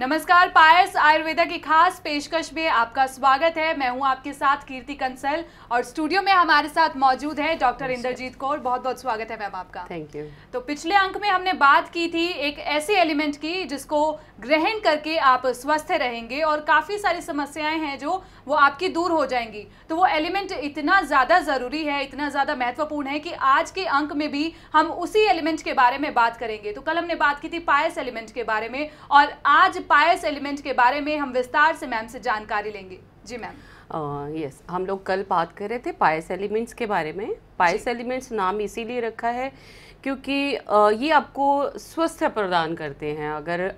नमस्कार पायस आयुर्वेदा की खास पेशकश में आपका स्वागत है मैं हूं आपके साथ कीर्ति कंसल और स्टूडियो में हमारे साथ मौजूद है डॉक्टर इंद्रजीत कौर बहुत बहुत स्वागत है मैम आपका थैंक यू तो पिछले अंक में हमने बात की थी एक ऐसे एलिमेंट की जिसको ग्रहण करके आप स्वस्थ रहेंगे और काफ़ी सारी समस्याएं हैं जो वो आपकी दूर हो जाएंगी तो वो एलिमेंट इतना ज़्यादा ज़रूरी है इतना ज़्यादा महत्वपूर्ण है कि आज के अंक में भी हम उसी एलिमेंट के बारे में बात करेंगे तो कल हमने बात की थी पायस एलिमेंट के बारे में और आज पायस एलिमेंट के बारे में हम विस्तार से मैम से जानकारी लेंगे जी मैम यस uh, yes. हम लोग कल बात कर रहे थे पायस एलिमेंट्स के बारे में पायस एलिमेंट्स नाम इसीलिए रखा है क्योंकि uh, ये आपको स्वस्थ प्रदान करते हैं अगर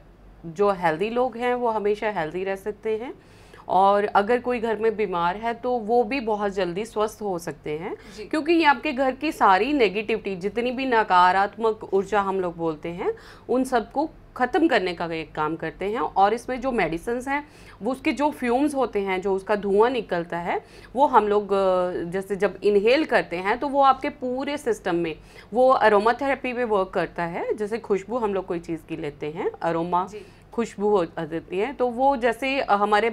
जो हेल्दी लोग हैं वो हमेशा हेल्दी रह सकते हैं और अगर कोई घर में बीमार है तो वो भी बहुत जल्दी स्वस्थ हो सकते हैं क्योंकि ये आपके घर की सारी नेगेटिविटी जितनी भी नकारात्मक ऊर्जा हम लोग बोलते हैं उन सबको ख़त्म करने का एक काम करते हैं और इसमें जो मेडिसन्स हैं वो उसके जो फ्यूम्स होते हैं जो उसका धुआं निकलता है वो हम लोग जैसे जब इनहेल करते हैं तो वो आपके पूरे सिस्टम में वो अरोमा थेरेपी में वर्क करता है जैसे खुशबू हम लोग कोई चीज़ की लेते हैं अरोमा खुशबू हो देती है तो वो जैसे हमारे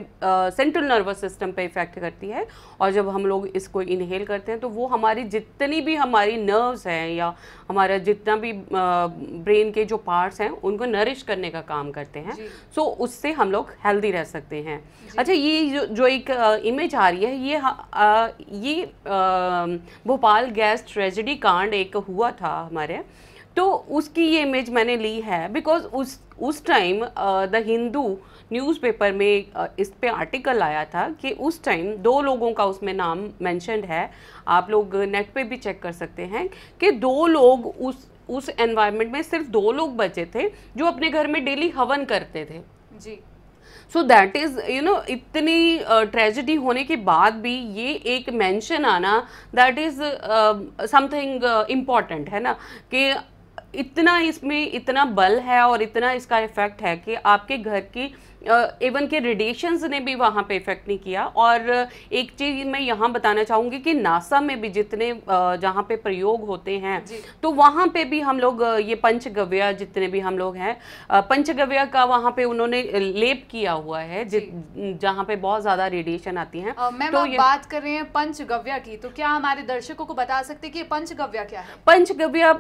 सेंट्रल नर्वस सिस्टम पे इफ़ेक्ट करती है और जब हम लोग इसको इनहेल करते हैं तो वो हमारी जितनी भी हमारी नर्व्स हैं या हमारा जितना भी ब्रेन के जो पार्ट्स हैं उनको नरिश करने का काम करते हैं सो so, उससे हम लोग हेल्दी रह सकते हैं अच्छा ये जो, जो एक इमेज आ रही है ये आ, ये भोपाल गैस ट्रेजिडी कांड एक हुआ था हमारे तो उसकी ये इमेज मैंने ली है बिकॉज उस उस टाइम द हिंदू न्यूज़पेपर में uh, इस पे आर्टिकल आया था कि उस टाइम दो लोगों का उसमें नाम मैंशनड है आप लोग नेट पे भी चेक कर सकते हैं कि दो लोग उस उस एनवायरनमेंट में सिर्फ दो लोग बचे थे जो अपने घर में डेली हवन करते थे जी so that is you know इतनी ट्रेजिडी uh, होने के बाद भी ये एक मेंशन आना दैट इज़ समथिंग इम्पॉर्टेंट है ना कि इतना इसमें इतना बल है और इतना इसका इफ़ेक्ट है कि आपके घर की इवन के रेडिएशंस ने भी वहाँ पे इफ़ेक्ट नहीं किया और एक चीज़ मैं यहाँ बताना चाहूँगी कि नासा में भी जितने जहाँ पे प्रयोग होते हैं तो वहाँ पे भी हम लोग ये पंचगव्य जितने भी हम लोग हैं पंचगव्य का वहाँ पे उन्होंने लेप किया हुआ है जहाँ पे बहुत ज़्यादा रेडिएशन आती है मैम तो ये... बात कर रहे हैं पंचगव्य की तो क्या हमारे दर्शकों को बता सकते कि पंचगव्य क्या है पंचगव्य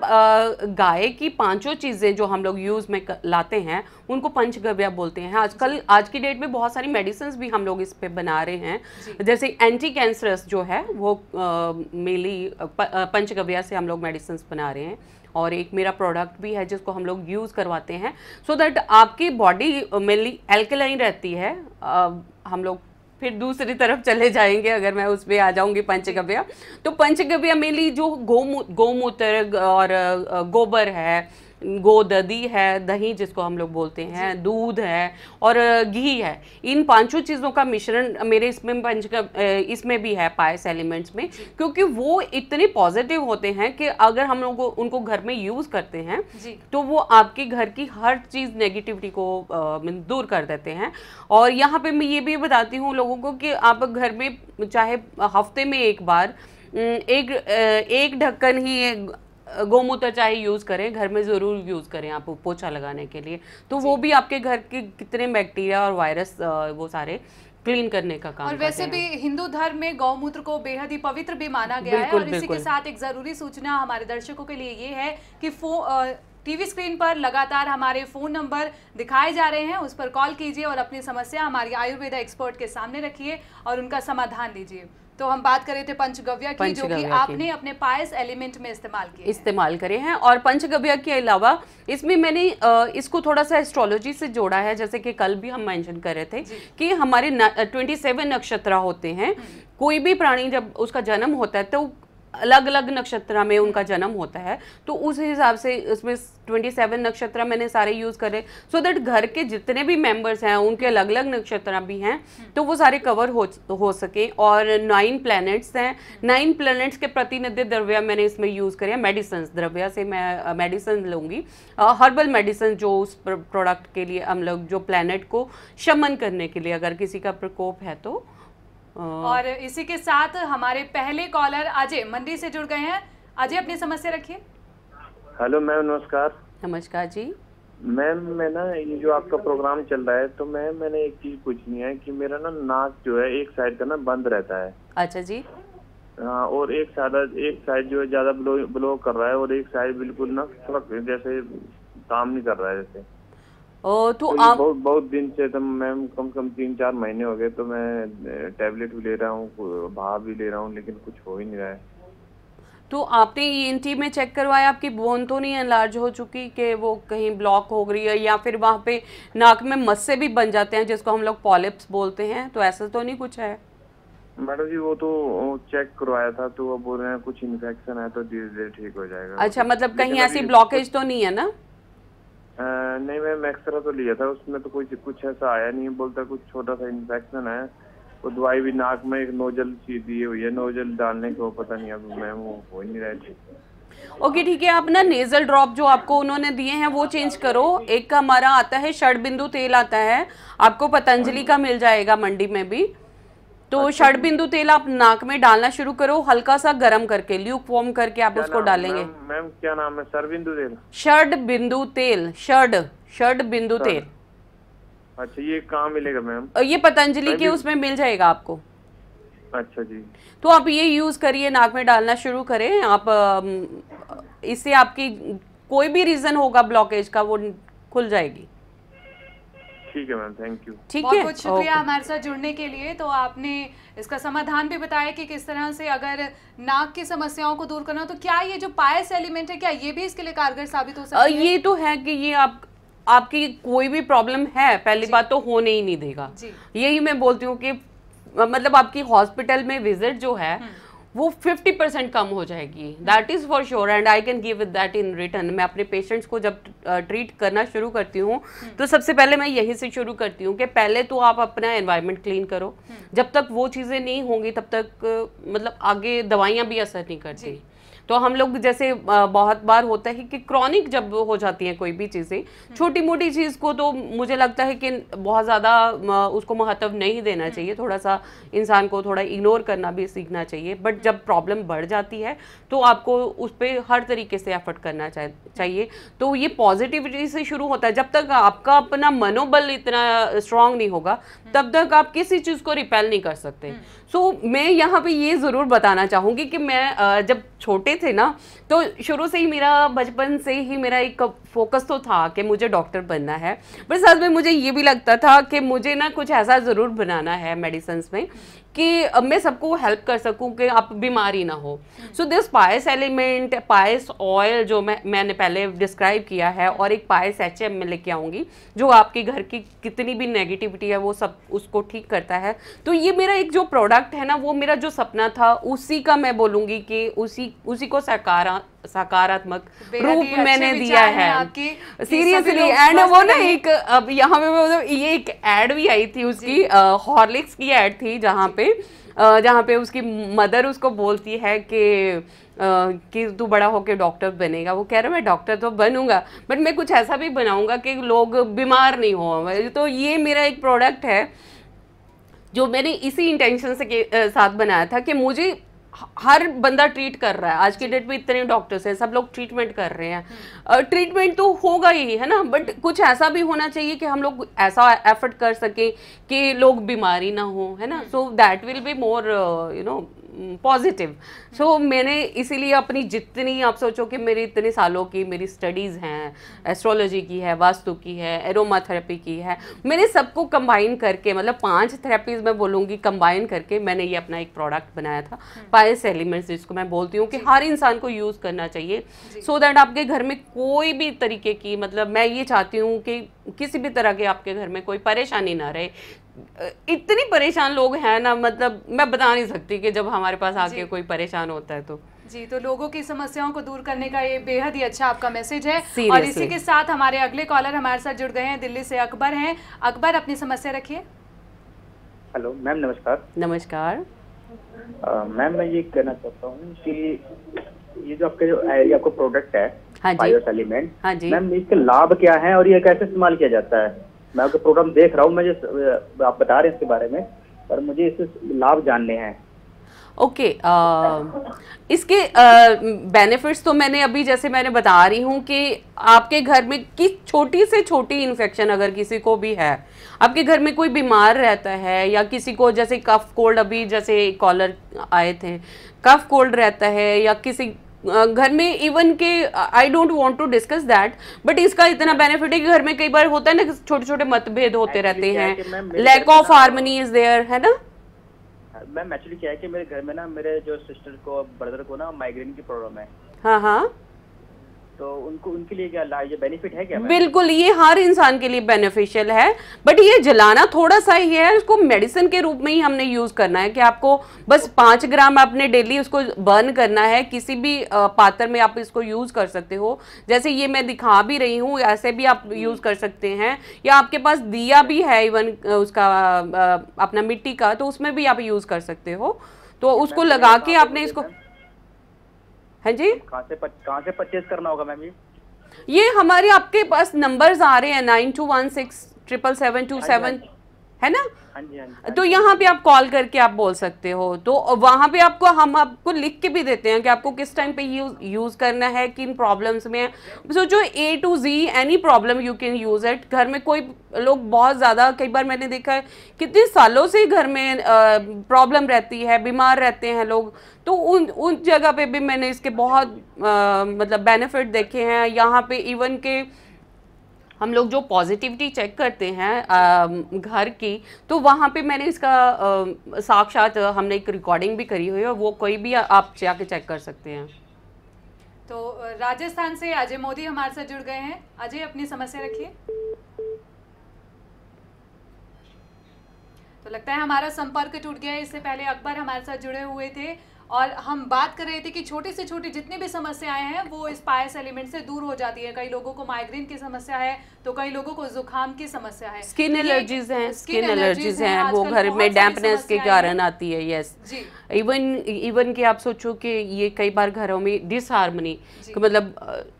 गाय है कि पांचों चीज़ें जो हम लोग यूज़ में लाते हैं उनको पंचगव्या बोलते हैं आजकल आज की डेट में बहुत सारी मेडिसिन भी हम लोग इस पर बना रहे हैं जैसे एंटी कैंसरस जो है वो मेनली पंचगव्या से हम लोग मेडिसिन बना रहे हैं और एक मेरा प्रोडक्ट भी है जिसको हम लोग यूज़ करवाते हैं सो so दैट आपकी बॉडी मेनली एल्कलाइन रहती है आ, हम लोग फिर दूसरी तरफ चले जाएंगे अगर मैं उस पर आ जाऊंगी पंचगव्या तो पंचगव्या मेनली जो गोमू गौमूत्र और गोबर है गोददी है दही जिसको हम लोग बोलते हैं दूध है और घी है इन पांचों चीज़ों का मिश्रण मेरे इसमें पंच इसमें भी है पायस एलिमेंट्स में क्योंकि वो इतने पॉजिटिव होते हैं कि अगर हम लोग उनको घर में यूज़ करते हैं तो वो आपके घर की हर चीज़ नेगेटिविटी को दूर कर देते हैं और यहाँ पे मैं ये भी बताती हूँ लोगों को कि आप घर में चाहे हफ्ते में एक बार एक एक ढक्कन ही गोमूत्र चाहे यूज़ करें घर में ज़रूर यूज़ करें आप पोछा लगाने के लिए तो वो भी आपके घर के कितने बैक्टीरिया और वायरस वो सारे क्लीन करने का काम और वैसे भी हिंदू धर्म में गौमूत्र को बेहद ही पवित्र भी माना गया है और इसी के साथ एक ज़रूरी सूचना हमारे दर्शकों के लिए ये है कि फो टीवी स्क्रीन पर लगातार हमारे फ़ोन नंबर दिखाए जा रहे हैं उस पर कॉल कीजिए और अपनी समस्या हमारी आयुर्वेदा एक्सपर्ट के सामने रखिए और उनका समाधान दीजिए तो हम बात कर रहे थे पंचगव्य की जो कि आपने अपने पायस एलिमेंट में इस्तेमाल किए इस्तेमाल करे हैं और पंचगव्य के अलावा इसमें मैंने इसको थोड़ा सा एस्ट्रोलॉजी से जोड़ा है जैसे कि कल भी हम मेंशन कर रहे थे कि हमारे ट्वेंटी सेवन नक्षत्र होते हैं हम्म। कोई भी प्राणी जब उसका जन्म होता है तो अलग अलग नक्षत्र में उनका जन्म होता है तो उस हिसाब से उसमें ट्वेंटी सेवन नक्षत्र मैंने सारे यूज़ करे सो so दैट घर के जितने भी मेंबर्स हैं उनके अलग अलग नक्षत्र भी हैं तो वो सारे कवर हो हो सके और नाइन प्लैनेट्स हैं नाइन प्लैनेट्स के प्रतिनिधि द्रव्य मैंने इसमें यूज़ करे मेडिसन द्रव्य से मैं मेडिसन लूँगी हर्बल मेडिसन जो उस प्रोडक्ट के लिए हम लोग जो प्लैनेट को शमन करने के लिए अगर किसी का प्रकोप है तो हाँ। और इसी के साथ हमारे पहले कॉलर अजय मंडी से जुड़ गए हैं अजय अपनी समस्या रखिए हेलो मैम नमस्कार नमस्कार जी मैम मैं ना ये जो आपका प्रोग्राम चल रहा है तो मैम मैंने एक चीज पूछनी है कि मेरा ना नाक जो है एक साइड का ना बंद रहता है अच्छा जी हाँ और एक सादा एक साइड जो है ज्यादा ब्लॉक कर रहा है और एक साइड बिल्कुल ना जैसे काम नहीं कर रहा है जैसे तो, आप बहुत बहुत दिन से तो मैम कम से कम तीन चार महीने हो गए तो मैं टैबलेट भी ले रहा हूँ भाव भी ले रहा हूँ लेकिन कुछ हो ही नहीं रहा है तो आपने ई e में चेक करवाया आपकी बोन तो नहीं एनलार्ज हो चुकी कि वो कहीं ब्लॉक हो गई है या फिर वहाँ पे नाक में मस्से भी बन जाते हैं जिसको हम लोग पॉलिप्स बोलते हैं तो ऐसा तो नहीं कुछ है मैडम जी वो तो चेक करवाया था तो वो बोल रहे हैं कुछ इन्फेक्शन है तो धीरे धीरे ठीक हो जाएगा अच्छा मतलब कहीं ऐसी ब्लॉकेज तो नहीं है ना नहीं मैं मैक्सरा तो लिया था उसमें तो कोई कुछ ऐसा आया नहीं बोलता कुछ छोटा सा इन्फेक्शन है वो दवाई भी नाक में एक नोजल चीज दी हुई है नोजल डालने को पता नहीं अब मैं वो हो ही नहीं रहा ओके okay, ठीक है आप ना नेजल ड्रॉप जो आपको उन्होंने दिए हैं वो चेंज करो एक का हमारा आता है षड बिंदु तेल आता है आपको पतंजलि का मिल जाएगा मंडी में भी तो अच्छा बिंदु तेल आप नाक में डालना शुरू करो हल्का सा गर्म करके ल्यूक फॉर्म करके आप उसको डालेंगे मैम क्या नाम है सर बिंदु तेल षड बिंदु तेल षड षड बिंदु तेल अच्छा ये कहाँ मिलेगा मैम ये पतंजलि के उसमें मिल जाएगा आपको अच्छा जी तो आप ये यूज करिए नाक में डालना शुरू करें आप इससे आपकी कोई भी रीजन होगा ब्लॉकेज का वो खुल जाएगी ठीक है मैम थैंक यू ठीक है बहुत शुक्रिया हमारे साथ जुड़ने के लिए तो आपने इसका समाधान भी बताया कि किस तरह से अगर नाक की समस्याओं को दूर करना तो क्या ये जो पायस एलिमेंट है क्या ये भी इसके लिए कारगर साबित हो सकता है ये तो है कि ये आप आपकी कोई भी प्रॉब्लम है पहली बात तो होने ही नहीं देगा यही मैं बोलती हूँ कि मतलब आपकी हॉस्पिटल में विजिट जो है हम्म। वो 50 परसेंट कम हो जाएगी that is for sure and I can give that in return मैं अपने पेशेंट्स को जब ट्रीट करना शुरू करती हूँ हम्म। तो सबसे पहले मैं यहीं से शुरू करती हूँ कि पहले तो आप अपना एनवायरनमेंट क्लीन करो हम्म। जब तक वो चीज़ें नहीं होंगी तब तक मतलब आगे दवाइयाँ भी असर नहीं करती तो हम लोग जैसे बहुत बार होता है कि क्रॉनिक जब हो जाती है कोई भी चीज़ें हम्म। छोटी मोटी चीज़ को तो मुझे लगता है कि बहुत ज़्यादा उसको महत्व नहीं देना हम्म। चाहिए थोड़ा सा इंसान को थोड़ा इग्नोर करना भी सीखना चाहिए बट हम्म। जब प्रॉब्लम बढ़ जाती है तो आपको उस पर हर तरीके से एफर्ट करना चाहिए तो ये पॉजिटिविटी से शुरू होता है जब तक आपका अपना मनोबल इतना स्ट्रांग नहीं होगा तब तक आप किसी चीज़ को रिपेल नहीं कर सकते सो so, मैं यहाँ पे ये ज़रूर बताना चाहूँगी कि मैं जब छोटे थे ना तो शुरू से ही मेरा बचपन से ही मेरा एक फोकस तो था कि मुझे डॉक्टर बनना है बस साथ में मुझे ये भी लगता था कि मुझे ना कुछ ऐसा ज़रूर बनाना है मेडिसन्स में कि मैं सबको हेल्प कर सकूं कि आप बीमारी ना हो so this pious element pious oil जो मैं मैंने पहले डिस्क्राइब किया है और एक पायस एच एम में लेके आऊँगी जो आपके घर की कितनी भी नेगेटिविटी है वो सब उसको ठीक करता है तो ये मेरा एक जो प्रोडक्ट है ना वो मेरा जो सपना था उसी का मैं बोलूँगी कि उसी उसी को साकार सकारात्मक रूप मैंने दिया है सीरियसली एंड वो ना एक अब यहाँ पे मतलब ये एक एड भी आई थी उसकी हॉर्लिक्स की एड थी जहाँ पे जहाँ पे उसकी मदर उसको बोलती है कि कि तू बड़ा होकर डॉक्टर बनेगा वो कह रहा मैं डॉक्टर तो बनूंगा बट मैं कुछ ऐसा भी बनाऊंगा कि लोग बीमार नहीं हो तो ये मेरा एक प्रोडक्ट है जो मैंने इसी इंटेंशन से के साथ बनाया था कि मुझे हर बंदा ट्रीट कर रहा है आज के डेट में इतने डॉक्टर्स हैं सब लोग ट्रीटमेंट कर रहे हैं ट्रीटमेंट तो होगा ही है ना बट कुछ ऐसा भी होना चाहिए कि हम लोग ऐसा एफर्ट कर सकें कि लोग बीमारी ना हो है ना so that will be more you know positive mm, so so, मैंने इसीलिए अपनी जितनी आप सोचो कि मेरी इतने सालों की मेरी स्टडीज़ हैं एस्ट्रोलॉजी की है वास्तु की है एरोमा थेरेपी की है मैंने सबको कंबाइन करके मतलब पांच थेरेपीज़ मैं बोलूँगी कंबाइन करके मैंने ये अपना एक प्रोडक्ट बनाया था पायस हम्म। एलिमेंट्स जिसको मैं बोलती हूँ कि हर इंसान को यूज़ करना चाहिए सो so दैट आपके घर में कोई भी तरीके की मतलब मैं ये चाहती हूँ कि किसी भी तरह के आपके घर में कोई परेशानी ना रहे इतनी परेशान लोग हैं ना मतलब मैं बता नहीं सकती कि जब हमारे पास आके कोई परेशान होता है तो जी तो लोगों की समस्याओं को दूर करने का ये बेहद ही अच्छा आपका मैसेज है और इसी के साथ हमारे अगले कॉलर हमारे साथ जुड़ गए हैं दिल्ली से अकबर हैं अकबर अपनी समस्या रखिए हेलो मैम नमस्कार नमस्कार मैम मैं ये कहना चाहता हूँ कि ये जो आपके जो आपका प्रोडक्ट है हाँ जी हाँ जी मैम इसके लाभ क्या है और ये कैसे इस्तेमाल किया जाता है मैं आपका प्रोग्राम देख रहा हूँ मैं जो आप बता रहे हैं इसके बारे में पर मुझे इससे लाभ जानने हैं ओके okay, इसके बेनिफिट्स तो मैंने अभी जैसे मैंने बता रही हूँ कि आपके घर में किस छोटी से छोटी इन्फेक्शन अगर किसी को भी है आपके घर में कोई बीमार रहता है या किसी को जैसे कफ कोल्ड अभी जैसे कॉलर आए थे कफ कोल्ड रहता है या किसी घर में इवन के I don't want to discuss that but इसका इतना बेनिफिट है कि घर में कई बार होता है ना छोटे छोटे मतभेद होते रहते हैं lack of harmony is there है ना मैम हाँ, एक्चुअली क्या है कि मेरे घर में ना मेरे जो सिस्टर को ब्रदर को ना माइग्रेन की प्रॉब्लम है हाँ हाँ तो उनको उनके लिए बिल्कुल ये हर इंसान के लिए बेनिफिशियल है बट ये जलाना थोड़ा सा ही है उसको मेडिसिन के रूप में ही हमने यूज़ करना है कि आपको बस ग्राम आपने डेली उसको बर्न करना है किसी भी पात्र में आप इसको यूज़ कर सकते हो जैसे ये मैं दिखा भी रही हूँ ऐसे भी आप यूज़ हम्म। कर सकते हैं या आपके पास दिया भी है इवन उसका अपना मिट्टी का तो उसमें भी आप यूज़ कर सकते हो तो अच्छा, उसको लगा के आपने इसको है हाँ जी कहाँ से कहाँ से परचेज करना होगा मैम ये ये हमारे आपके पास नंबर्स आ रहे हैं nine two one six triple seven two seven है ना हाँ हाँ हाँ तो यहाँ पे आप कॉल करके आप बोल सकते हो तो वहाँ पे आपको हम आपको लिख के भी देते हैं कि आपको किस टाइम पे यूज यूज करना है किन प्रॉब्लम्स में सो जो A to Z any problem you can use it घर में कोई लोग बहुत ज़्यादा कई बार मैंने देखा है कितने सालों से घर में प्रॉब्लम रहती है बीमार रहते हैं लोग तो उन उन जगह पे भी मैंने इसके बहुत आ, मतलब बेनिफिट देखे हैं यहाँ पे इवन के हम लोग जो पॉजिटिविटी चेक करते हैं घर की तो वहाँ पे मैंने इसका साक्षात हमने एक रिकॉर्डिंग भी करी हुई है वो कोई भी आप जाके चेक कर सकते हैं तो राजस्थान से अजय मोदी हमारे साथ जुड़ गए हैं अजय अपनी समस्या रखिए तो लगता है हमारा संपर्क टूट गया है इससे पहले अकबर हमारे साथ जुड़े हुए थे और हम बात कर रहे थे कि छोटी से छोटी जितनी भी समस्याएं हैं वो इस पायस एलिमेंट से दूर हो जाती है कई लोगों को माइग्रेन की समस्या है तो कई लोगों को जुकाम की समस्या है स्किन एलर्जीज तो हैं स्किन एलर्जीज हैं वो घर में डैम्पनेस के कारण आती है यस इवन इवन कि आप सोचो कि ये कई बार घरों में डिसहारमनी मतलब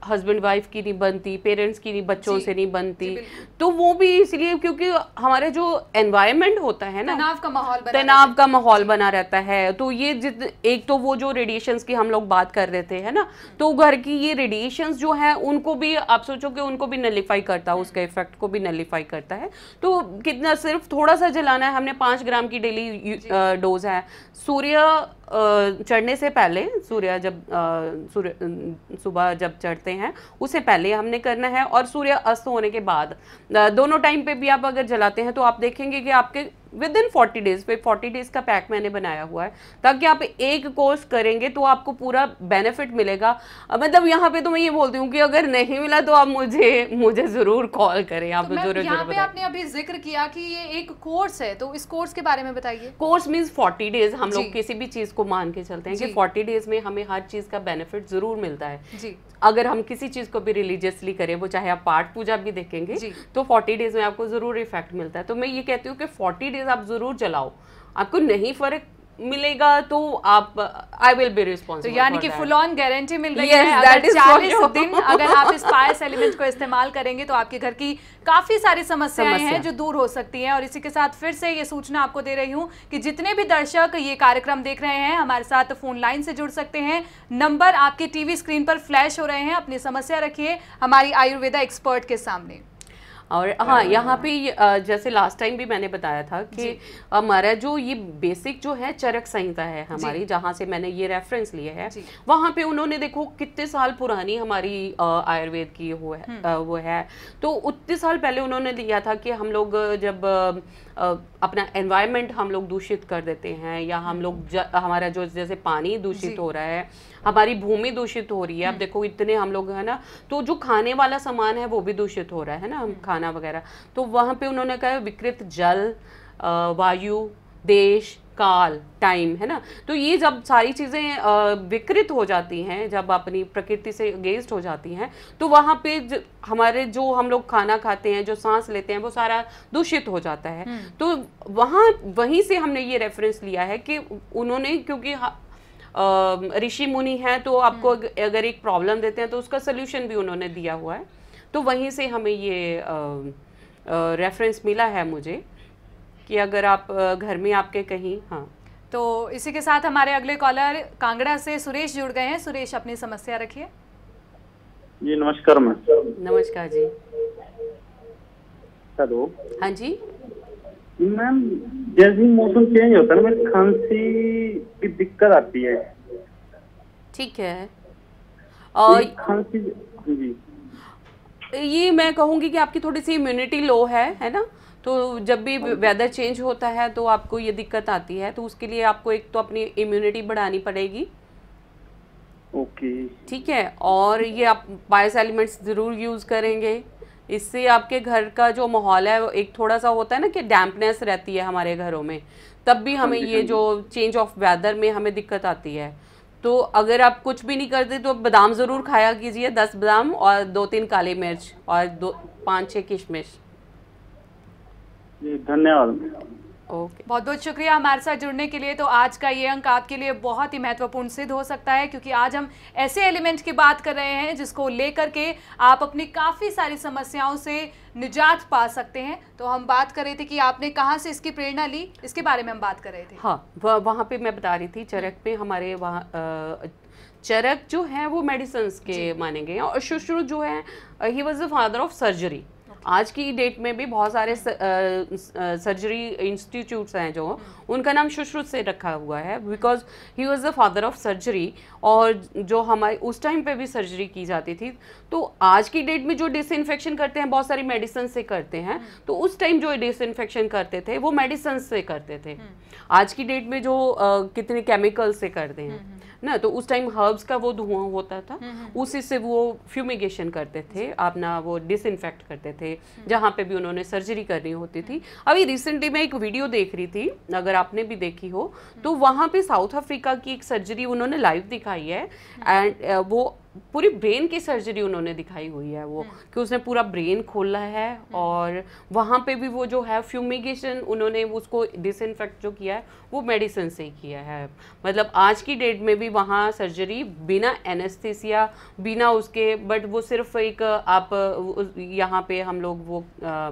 हस्बैंड वाइफ की नहीं बनती पेरेंट्स की नहीं बच्चों से नहीं बनती तो वो भी इसलिए क्योंकि हमारे जो एनवायरमेंट होता है ना तनाव का माहौल तनाव का माहौल बना रहता है तो ये जित एक तो वो जो रेडिएशंस की हम लोग बात कर रहे थे है ना तो घर की ये रेडिएशंस जो है उनको भी आप सोचो कि उनको भी नलीफाई करता है हम्म। उसके इफेक्ट को भी नलीफाई करता है तो कितना सिर्फ थोड़ा सा जलाना है हमने पाँच ग्राम की डेली डोज है सूर्य चढ़ने से पहले सूर्य जब सूर्य सुबह जब चढ़ते हैं उसे पहले हमने करना है और सूर्य अस्त होने के बाद दोनों टाइम पे भी आप अगर जलाते हैं तो आप देखेंगे कि आपके विद इन फोर्टी डेज पे फोर्टी डेज का पैक मैंने बनाया हुआ है ताकि आप एक कोर्स करेंगे तो आपको पूरा बेनिफिट मिलेगा मतलब यहाँ पे तो मैं ये बोलती हूँ कि अगर नहीं मिला तो आप मुझे मुझे जरूर कॉल करें आप तो जरूर यहाँ पे आपने अभी जिक्र किया कि ये एक कोर्स है तो इस कोर्स के बारे में बताइए कोर्स मीन्स फोर्टी डेज हम लोग किसी भी चीज इसको मान के चलते हैं कि 40 डेज में हमें हर चीज़ का बेनिफिट ज़रूर मिलता है जी अगर हम किसी चीज़ को भी रिलीजियसली करें वो चाहे आप पाठ पूजा भी देखेंगे तो 40 डेज में आपको ज़रूर इफेक्ट मिलता है तो मैं ये कहती हूँ कि 40 डेज आप ज़रूर चलाओ आपको नहीं फ़र्क मिलेगा तो आप आई विल बी रिस्पॉन्सिबल यानी कि फुल ऑन गारंटी मिल रही yes, है अगर दिन अगर आप इस पायस एलिमेंट को इस्तेमाल करेंगे तो आपके घर की काफ़ी सारी समस्याएं समस्या। हैं जो दूर हो सकती हैं और इसी के साथ फिर से ये सूचना आपको दे रही हूँ कि जितने भी दर्शक ये कार्यक्रम देख रहे हैं हमारे साथ फोन लाइन से जुड़ सकते हैं नंबर आपके टीवी स्क्रीन पर फ्लैश हो रहे हैं अपनी समस्या रखिए हमारी आयुर्वेदा एक्सपर्ट के सामने और हाँ, हाँ, हाँ यहाँ पे जैसे लास्ट टाइम भी मैंने बताया था कि हमारा जो ये बेसिक जो है चरक संहिता है हमारी जहाँ से मैंने ये रेफरेंस लिया है वहाँ पे उन्होंने देखो कितने साल पुरानी हमारी आयुर्वेद की वो है हम्म। वो है तो उतने साल पहले उन्होंने दिया था कि हम लोग जब अपना एनवायरनमेंट हम लोग दूषित कर देते हैं या हम लोग हमारा जो जैसे पानी दूषित हो रहा है हमारी भूमि दूषित हो रही है अब हम्म। देखो इतने हम लोग है ना तो जो खाने वाला सामान है वो भी दूषित हो रहा है ना हम्म। खाना वगैरह तो वहाँ पे उन्होंने कहा विकृत जल वायु देश काल टाइम है ना तो ये जब सारी चीज़ें विकृत हो जाती हैं जब अपनी प्रकृति से अगेंस्ट हो जाती हैं तो वहाँ पे ज, हमारे जो हम लोग खाना खाते हैं जो सांस लेते हैं वो सारा दूषित हो जाता है हम्म। तो वहाँ वहीं से हमने ये रेफरेंस लिया है कि उन्होंने क्योंकि ऋषि मुनि हैं तो आपको हम्म। अगर एक प्रॉब्लम देते हैं तो उसका सोल्यूशन भी उन्होंने दिया हुआ है तो वहीं से हमें ये रेफरेंस मिला है मुझे कि अगर आप घर में आपके कहीं हाँ तो इसी के साथ हमारे अगले कॉलर कांगड़ा से सुरेश जुड़ गए हैं सुरेश अपनी समस्या रखिए जी नमस्कार मैम नमस्कार जी हेलो हाँ जी मैम जैसे ही मौसम चेंज होता है खांसी की दिक्कत आती है ठीक है और खांसी जी ये मैं कहूंगी कि आपकी थोड़ी सी इम्यूनिटी लो है है ना तो जब भी वेदर हाँ। चेंज होता है तो आपको ये दिक्कत आती है तो उसके लिए आपको एक तो अपनी इम्यूनिटी बढ़ानी पड़ेगी ओके ठीक है और ये आप बायस एलिमेंट्स ज़रूर यूज़ करेंगे इससे आपके घर का जो माहौल है वो एक थोड़ा सा होता है ना कि डैम्पनेस रहती है हमारे घरों में तब भी हमें हाँ ये हाँ जो चेंज ऑफ वेदर में हमें दिक्कत आती है तो अगर आप कुछ भी नहीं करते तो बादाम ज़रूर खाया कीजिए दस बादाम और दो तीन काली मिर्च और दो पाँच छः किशमिश धन्यवाद ओके बहुत बहुत शुक्रिया हमारे साथ जुड़ने के लिए तो आज का ये अंक आपके लिए बहुत ही महत्वपूर्ण सिद्ध हो सकता है क्योंकि आज हम ऐसे एलिमेंट की बात कर रहे हैं जिसको लेकर के आप अपनी काफ़ी सारी समस्याओं से निजात पा सकते हैं तो हम बात कर रहे थे कि आपने कहाँ से इसकी प्रेरणा ली इसके बारे में हम बात कर रहे थे हाँ वह वहाँ पर मैं बता रही थी चरक पे हमारे वहाँ चरक जो है वो मेडिसन्स के माने गए हैं और शुश्रु जो है he was the father of surgery आज की डेट में भी बहुत सारे सर्जरी इंस्टीट्यूट्स हैं जो उनका नाम सुश्रुत से रखा हुआ है because he was the father of surgery और जो हमारे उस टाइम पे भी सर्जरी की जाती थी तो आज की डेट में जो डिसइनफेक्शन करते हैं बहुत सारी मेडिसन से करते हैं हम्म। तो उस टाइम जो डिसइनफेक्शन करते थे वो मेडिसन से करते थे हम्म। आज की डेट में जो कितने केमिकल से करते हैं हम्म, ना तो उस टाइम हर्ब्स का वो धुआं होता था हम्म, हम्म। उसी से वो फ्यूमिगेशन करते थे आप ना वो डिसइनफेक्ट करते थे हम्म। जहाँ पे भी उन्होंने सर्जरी करनी होती थी अभी रिसेंटली मैं एक वीडियो देख रही थी अगर आपने भी देखी हो तो वहाँ पे साउथ अफ्रीका की एक सर्जरी उन्होंने लाइव दिखाई है एंड वो पूरी ब्रेन की सर्जरी उन्होंने दिखाई हुई है वो हम्म। कि उसने पूरा ब्रेन खोला है हम्म। और वहाँ पे भी वो जो है फ्यूमिगेशन उन्होंने उसको डिसइनफेक्ट जो किया है वो मेडिसिन से ही किया है मतलब आज की डेट में भी वहाँ सर्जरी बिना एनेस्थीसिया बिना उसके बट वो सिर्फ एक आप यहाँ पे हम लोग वो आ,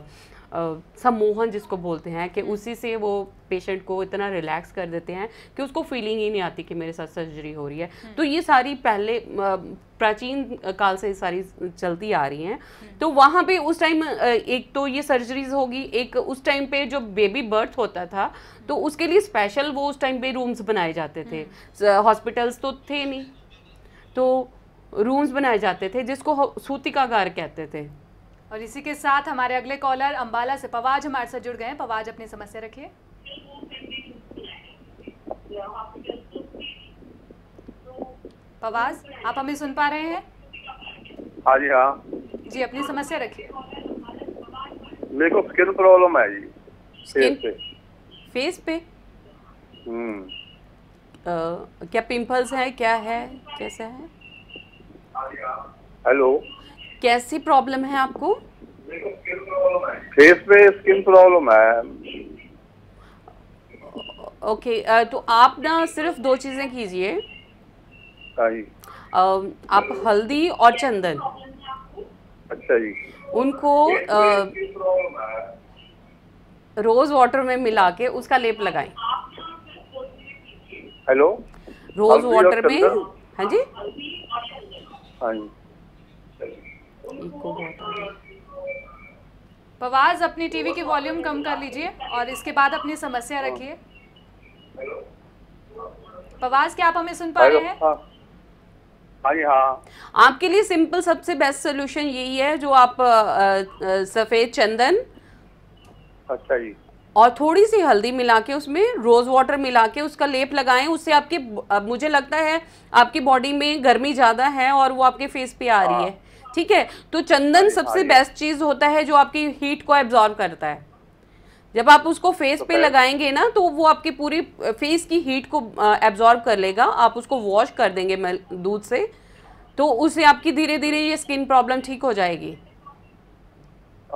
सम्मोहन जिसको बोलते हैं कि उसी से वो पेशेंट को इतना रिलैक्स कर देते हैं कि उसको फीलिंग ही नहीं आती कि मेरे साथ सर्जरी हो रही है हम्म। तो ये सारी पहले प्राचीन काल से सारी चलती आ रही हैं तो वहाँ पे उस टाइम एक तो ये सर्जरीज होगी एक उस टाइम पे जो बेबी बर्थ होता था तो उसके लिए स्पेशल वो उस टाइम पे रूम्स बनाए जाते थे हॉस्पिटल्स हम्म। तो थे नहीं तो रूम्स बनाए जाते थे जिसको सूतिकागार कहते थे और इसी के साथ हमारे अगले कॉलर अंबाला से पवाज हमारे साथ जुड़ गए हैं पवाज अपनी समस्या रखिए पवाज आप हमें सुन पा रहे हैं हाँ जी हाँ जी अपनी समस्या रखिए मेरे को स्किन प्रॉब्लम है जी फेस पे फेस पे हम्म क्या पिंपल्स है क्या है कैसा है हेलो कैसी प्रॉब्लम है आपको फेस पे स्किन प्रॉब्लम है ओके okay, uh, तो आप ना सिर्फ दो चीज़ें कीजिए uh, आप हल्दी और चंदन अच्छा जी उनको uh, रोज वाटर में मिला के उसका लेप लगाएं हेलो रोज वाटर में हाँ जी हाँ जी पवाज अपनी टीवी की वॉल्यूम कम कर लीजिए और इसके बाद अपनी समस्या रखिए पवाज क्या आप हमें सुन पा रहे हैं हाँ।, हाँ। आपके लिए सिंपल सबसे बेस्ट सोल्यूशन यही है जो आप आ, आ, सफेद चंदन अच्छा जी और थोड़ी सी हल्दी मिला के उसमें रोज़ वाटर मिला के उसका लेप लगाएं उससे आपके मुझे लगता है आपकी बॉडी में गर्मी ज़्यादा है और वो आपके फेस पे आ रही हाँ। है ठीक है तो चंदन सबसे बेस्ट चीज होता है जो आपकी हीट को एब्जॉर्व करता है जब आप उसको फेस तो पे लगाएंगे ना तो वो आपकी पूरी फेस की हीट को एब्जॉर्व कर लेगा आप उसको वॉश कर देंगे दूध से तो उससे आपकी धीरे धीरे ये स्किन प्रॉब्लम ठीक हो जाएगी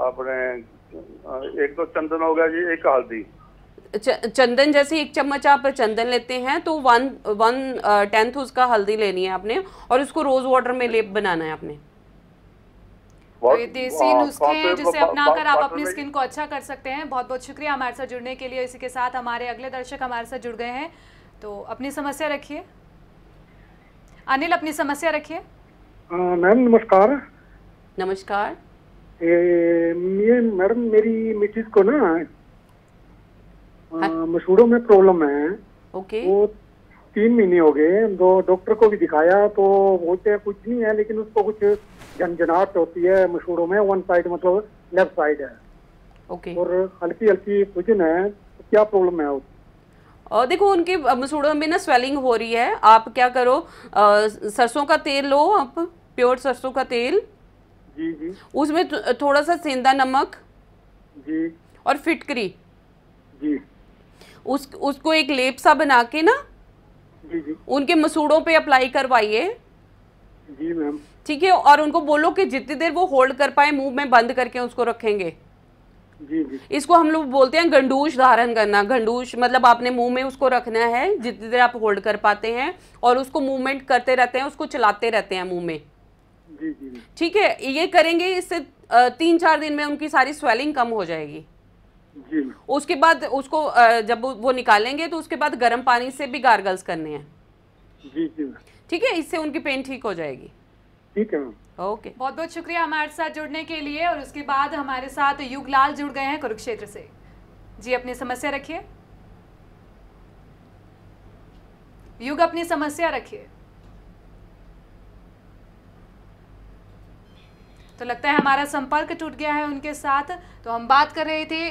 आपने एक तो चंदन गया जी एक हल्दी चंदन जैसे एक चम्मच आप चंदन लेते हैं तो वन वन टेंथ उसका हल्दी लेनी है आपने और उसको रोज वाटर में लेप बनाना है आपने तो देसी हाँ, नुस्खे जिसे अपनाकर आप अपनी स्किन को अच्छा कर सकते हैं बहुत बहुत शुक्रिया हमारे साथ जुड़ने के लिए इसी के साथ हमारे अगले दर्शक हमारे साथ जुड़ गए हैं तो अपनी समस्या रखिए अनिल अपनी समस्या रखिए मैम नमस्कार नमस्कार ये मैडम मेरी मिसिस को ना हाँ। मसूड़ों में प्रॉब्लम है ओके वो तीन महीने हो गए दो डॉक्टर को भी दिखाया तो बोलते हैं कुछ नहीं है लेकिन उसको कुछ झंझनाहट होती है मशहूरों में वन साइड मतलब लेफ्ट साइड है ओके और हल्की हल्की सूजन है तो क्या प्रॉब्लम है उसकी और देखो उनके मसूड़ों में ना स्वेलिंग हो रही है आप क्या करो आ, सरसों का तेल लो आप प्योर सरसों का तेल जी जी उसमें थोड़ा सा सेंधा नमक जी और फिटकरी जी उस उसको एक लेप सा बना के ना जी जी उनके मसूड़ों पे अप्लाई करवाइए जी मैम ठीक है और उनको बोलो कि जितनी देर वो होल्ड कर पाए मुंह में बंद करके उसको रखेंगे जी जी इसको हम लोग बोलते हैं गंडूश धारण करना गंडूश मतलब आपने मुंह में उसको रखना है जितनी देर आप होल्ड कर पाते हैं और उसको मूवमेंट करते रहते हैं उसको चलाते रहते हैं मुंह में ठीक है ये करेंगे इससे तीन चार दिन में उनकी सारी स्वेलिंग कम हो जाएगी जी उसके बाद उसको जब वो निकालेंगे तो उसके बाद गर्म पानी से भी गार्गल्स करने हैं ठीक है इससे उनकी पेन ठीक हो जाएगी ठीक है ओके बहुत बहुत शुक्रिया हमारे साथ जुड़ने के लिए और उसके बाद हमारे साथ युगलाल जुड़ गए हैं कुरुक्षेत्र से जी अपनी समस्या रखिए युग अपनी समस्या रखिए तो लगता है हमारा संपर्क टूट गया है उनके साथ तो हम बात कर रहे थे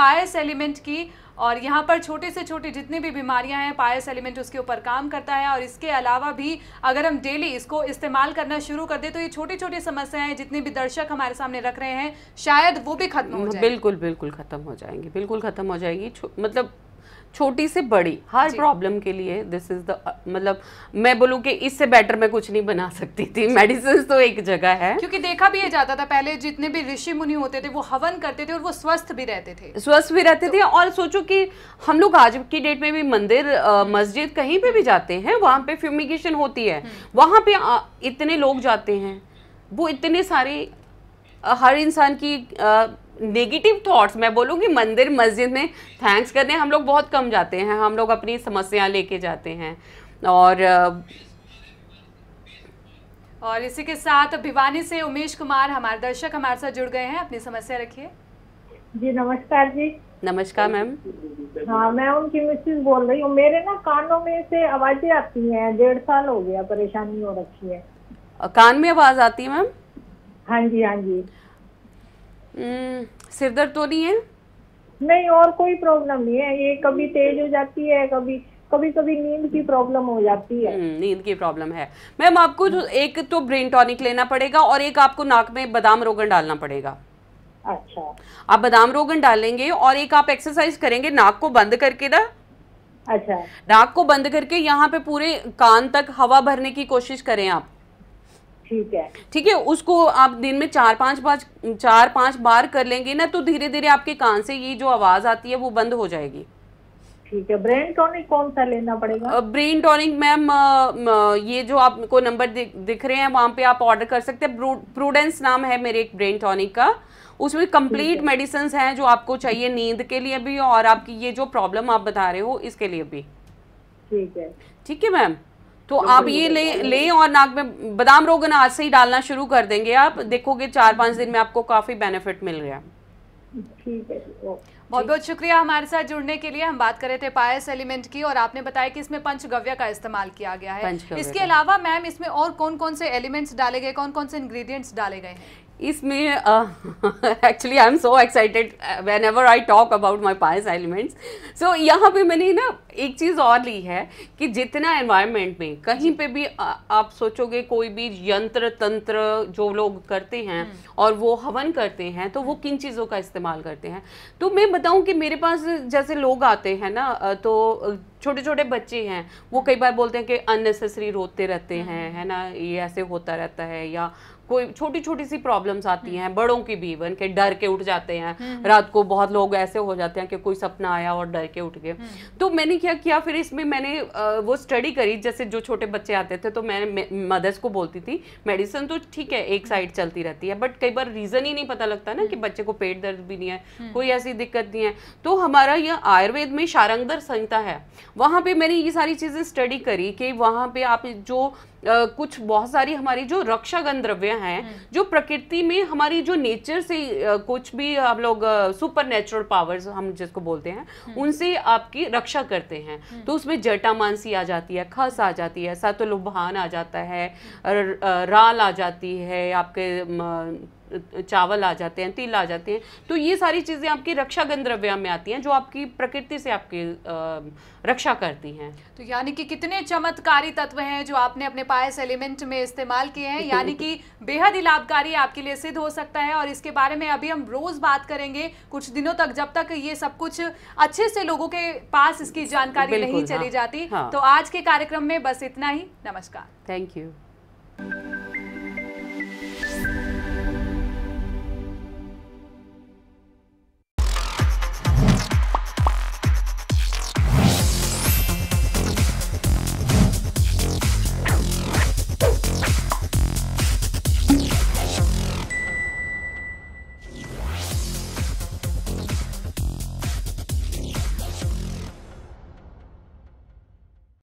पायस एलिमेंट की और यहाँ पर छोटे से छोटी जितनी भी बीमारियाँ हैं पायस एलिमेंट उसके ऊपर काम करता है और इसके अलावा भी अगर हम डेली इसको इस्तेमाल करना शुरू कर दें तो ये छोटी छोटी समस्याएं जितने भी दर्शक हमारे सामने रख रहे हैं शायद वो भी खत्म हो जाए बिल्कुल बिल्कुल खत्म हो जाएंगी बिल्कुल खत्म हो जाएगी मतलब छोटी से बड़ी हर प्रॉब्लम के लिए दिस इज द मतलब मैं बोलूँ कि इससे बेटर मैं कुछ नहीं बना सकती थी मेडिसिन तो एक जगह है क्योंकि देखा भी जाता था पहले जितने भी ऋषि मुनि होते थे वो हवन करते थे और वो स्वस्थ भी रहते थे स्वस्थ भी रहते तो, थे और सोचो कि हम लोग आज की डेट में भी मंदिर मस्जिद कहीं पे भी जाते हैं वहाँ पे फ्यूमिगेशन होती है हम्म। वहाँ पे इतने लोग जाते हैं वो इतने सारे हर इंसान की नेगेटिव थॉट्स मैं बोलूँगी मंदिर मस्जिद में थैंक्स करने हम लोग बहुत कम जाते हैं हम लोग अपनी समस्याएं लेके जाते हैं और और इसी के साथ भिवानी से उमेश कुमार हमारे दर्शक हमारे साथ जुड़ गए हैं अपनी समस्या रखिए जी नमस्कार जी नमस्कार मैम हाँ मैं उनकी मिसिस बोल रही हूँ मेरे ना कानों में से आवाजें आती हैं डेढ़ साल हो गया परेशानी हो रखी है कान में आवाज आती है मैम हाँ जी हाँ जी हम्म, सिर दर्द तो नहीं है नहीं और कोई प्रॉब्लम नहीं है ये कभी तेज हो जाती है कभी कभी कभी नींद की प्रॉब्लम हो जाती है हम्म, नींद की प्रॉब्लम है मैम आपको जो एक तो ब्रेन टॉनिक लेना पड़ेगा और एक आपको नाक में बादाम रोगन डालना पड़ेगा अच्छा आप बादाम रोगन डालेंगे और एक आप एक्सरसाइज करेंगे नाक को बंद करके ना अच्छा नाक को बंद करके यहाँ पे पूरे कान तक हवा भरने की कोशिश करें आप ठीक है ठीक है उसको आप दिन में चार पाँच बार चार पाँच बार कर लेंगे ना तो धीरे धीरे आपके कान से ये जो आवाज़ आती है वो बंद हो जाएगी ठीक है ब्रेन टॉनिक कौन सा लेना पड़ेगा ब्रेन टॉनिक मैम ये जो आपको नंबर दिख, दिख रहे हैं वहाँ पे आप ऑर्डर कर सकते हैं प्रूडेंस नाम है मेरे एक ब्रेन टॉनिक का उसमें कंप्लीट मेडिसिन है जो आपको चाहिए नींद के लिए भी और आपकी ये जो प्रॉब्लम आप बता रहे हो इसके लिए भी ठीक है ठीक है मैम तो आप ये ले लें और नाक में बादाम रोगन आज से ही डालना शुरू कर देंगे आप देखोगे चार पांच दिन में आपको काफ़ी बेनिफिट मिल गया ठीक है बहुत बहुत शुक्रिया हमारे साथ जुड़ने के लिए हम बात कर रहे थे पायस एलिमेंट की और आपने बताया कि इसमें पंचगव्य का इस्तेमाल किया गया है इसके अलावा मैम इसमें और कौन कौन से एलिमेंट्स डाले गए कौन कौन से इंग्रेडिएंट्स डाले गए हैं इसमें actually I am so excited whenever I talk about my pass elements so यहाँ पे मैंने ना एक चीज़ और ली है कि जितना एनवायरनमेंट में कहीं पे भी आ, आप सोचोगे कोई भी यंत्र तंत्र जो लोग करते हैं हम्म। और वो हवन करते हैं तो वो किन चीज़ों का इस्तेमाल करते हैं तो मैं बताऊँ कि मेरे पास जैसे लोग आते हैं ना तो छोटे छोटे बच्चे हैं वो कई बार बोलते हैं कि अननेसेसरी रोते रहते हम्म। हैं है ना ये ऐसे होता रहता है या कोई छोटी छोटी सी प्रॉब्लम्स आती हैं हम्म। बड़ों की भी इवन के डर के उठ जाते हैं हम्म। रात को बहुत लोग ऐसे हो जाते हैं कि कोई सपना आया और डर के उठ गए हम्म। तो मैंने क्या किया फिर इसमें मैंने वो स्टडी करी जैसे जो छोटे बच्चे आते थे तो मैंने मदर्स को बोलती थी मेडिसिन तो ठीक है एक साइड चलती रहती है बट कई बार रीज़न ही नहीं पता लगता ना कि बच्चे को पेट दर्द भी नहीं है कोई ऐसी दिक्कत नहीं है तो हमारा यह आयुर्वेद में शारंगदर संहिता है वहां पे मैंने ये सारी चीज़ें स्टडी करी कि वहाँ पे आप जो कुछ बहुत सारी हमारी जो रक्षागन द्रव्य हैं हम्म। जो प्रकृति में हमारी जो नेचर से कुछ भी हम लोग सुपर नेचुरल पावर्स हम जिसको बोलते हैं हम्म। उनसे आपकी रक्षा करते हैं हम्म। तो उसमें जटा मानसी आ जाती है खस आ जाती है सतलुभान आ जाता है राल आ जाती है आपके चावल आ जाते हैं तिल आ जाते हैं तो ये सारी चीज़ें आपकी रक्षा गंद्रव्या में आती हैं जो आपकी प्रकृति से आपकी रक्षा करती हैं तो यानी कि कितने चमत्कारी तत्व हैं जो आपने अपने पायस एलिमेंट में इस्तेमाल किए हैं यानी कि बेहद ही लाभकारी आपके लिए सिद्ध हो सकता है और इसके बारे में अभी हम रोज़ बात करेंगे कुछ दिनों तक जब तक ये सब कुछ अच्छे से लोगों के पास इसकी जानकारी नहीं चली हाँ, जाती हाँ। तो आज के कार्यक्रम में बस इतना ही नमस्कार थैंक यू